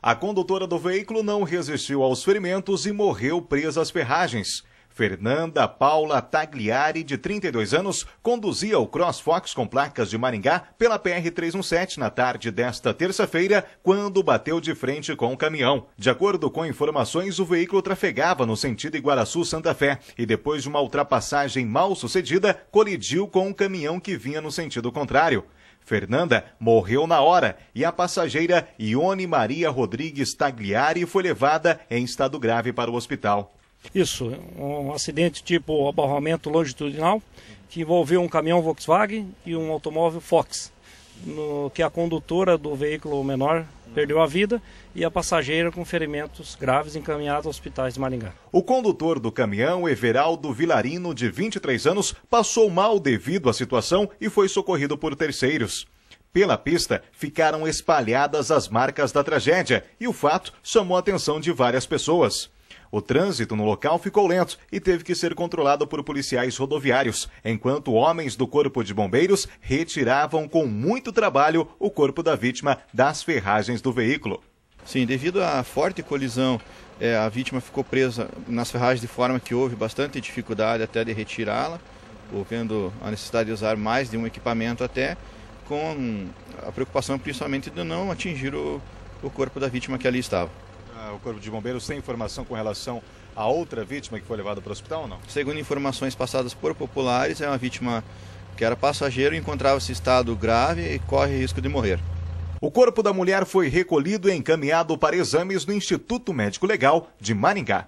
A condutora do veículo não resistiu aos ferimentos e morreu presa às ferragens. Fernanda Paula Tagliari, de 32 anos, conduzia o CrossFox com placas de Maringá pela PR-317 na tarde desta terça-feira, quando bateu de frente com o caminhão. De acordo com informações, o veículo trafegava no sentido Iguaraçu-Santa Fé e, depois de uma ultrapassagem mal sucedida, colidiu com um caminhão que vinha no sentido contrário. Fernanda morreu na hora e a passageira Ione Maria Rodrigues Tagliari foi levada em estado grave para o hospital. Isso, um acidente tipo abarramento longitudinal que envolveu um caminhão Volkswagen e um automóvel Fox no que a condutora do veículo menor perdeu a vida e a passageira com ferimentos graves encaminhada a hospitais de Maringá. O condutor do caminhão, Everaldo Vilarino, de 23 anos, passou mal devido à situação e foi socorrido por terceiros. Pela pista, ficaram espalhadas as marcas da tragédia e o fato chamou a atenção de várias pessoas. O trânsito no local ficou lento e teve que ser controlado por policiais rodoviários, enquanto homens do Corpo de Bombeiros retiravam com muito trabalho o corpo da vítima das ferragens do veículo. Sim, devido à forte colisão, é, a vítima ficou presa nas ferragens de forma que houve bastante dificuldade até de retirá-la, havendo a necessidade de usar mais de um equipamento até, com a preocupação principalmente de não atingir o, o corpo da vítima que ali estava o Corpo de Bombeiros tem informação com relação a outra vítima que foi levada para o hospital ou não? Segundo informações passadas por populares, é uma vítima que era passageiro e encontrava-se em estado grave e corre risco de morrer. O corpo da mulher foi recolhido e encaminhado para exames no Instituto Médico Legal de Maringá.